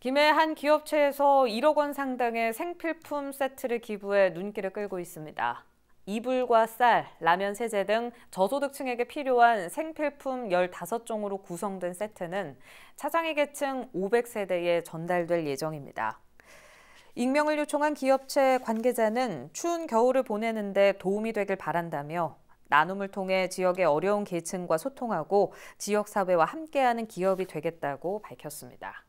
김해 한 기업체에서 1억 원 상당의 생필품 세트를 기부해 눈길을 끌고 있습니다. 이불과 쌀, 라면 세제 등 저소득층에게 필요한 생필품 15종으로 구성된 세트는 차장의 계층 500세대에 전달될 예정입니다. 익명을 요청한 기업체 관계자는 추운 겨울을 보내는데 도움이 되길 바란다며 나눔을 통해 지역의 어려운 계층과 소통하고 지역사회와 함께하는 기업이 되겠다고 밝혔습니다.